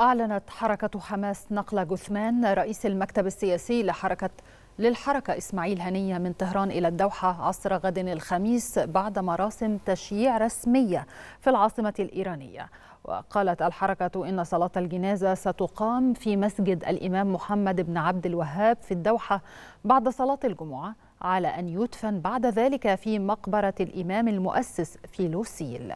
أعلنت حركة حماس نقل جثمان رئيس المكتب السياسي لحركة للحركة إسماعيل هنية من طهران إلى الدوحة عصر غد الخميس بعد مراسم تشييع رسمية في العاصمة الإيرانية وقالت الحركة إن صلاة الجنازة ستقام في مسجد الإمام محمد بن عبد الوهاب في الدوحة بعد صلاة الجمعة على أن يدفن بعد ذلك في مقبرة الإمام المؤسس في لوسيل